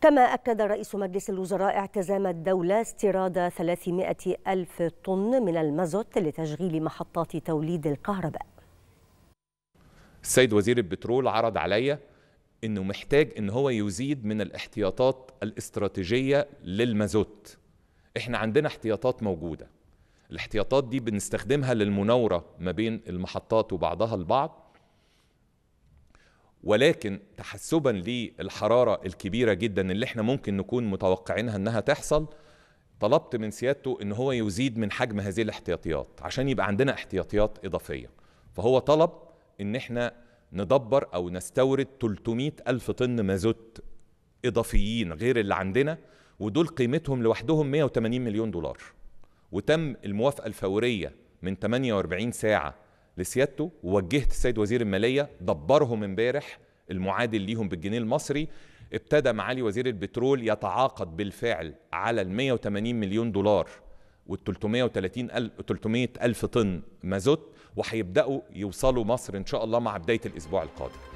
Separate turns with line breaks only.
كما أكد رئيس مجلس الوزراء اعتزام الدولة استيراد 300 ألف طن من المازوت لتشغيل محطات توليد الكهرباء
السيد وزير البترول عرض عليا انه محتاج ان هو يزيد من الاحتياطات الاستراتيجيه للمازوت احنا عندنا احتياطات موجوده الاحتياطات دي بنستخدمها للمناوره ما بين المحطات وبعضها البعض ولكن تحسبا للحراره الكبيره جدا اللي احنا ممكن نكون متوقعينها انها تحصل طلبت من سيادته ان هو يزيد من حجم هذه الاحتياطيات عشان يبقى عندنا احتياطيات اضافيه فهو طلب ان احنا ندبر او نستورد 300 الف طن مازوت اضافيين غير اللي عندنا ودول قيمتهم لوحدهم 180 مليون دولار وتم الموافقه الفوريه من 48 ساعه لسيادته ووجهت السيد وزير الماليه دبرهم امبارح المعادل ليهم بالجنيه المصري ابتدى معالي وزير البترول يتعاقد بالفعل على ال 180 مليون دولار وال 330 ألف 300 ألف طن مازوت وهيبدأوا يوصلوا مصر إن شاء الله مع بداية الأسبوع القادم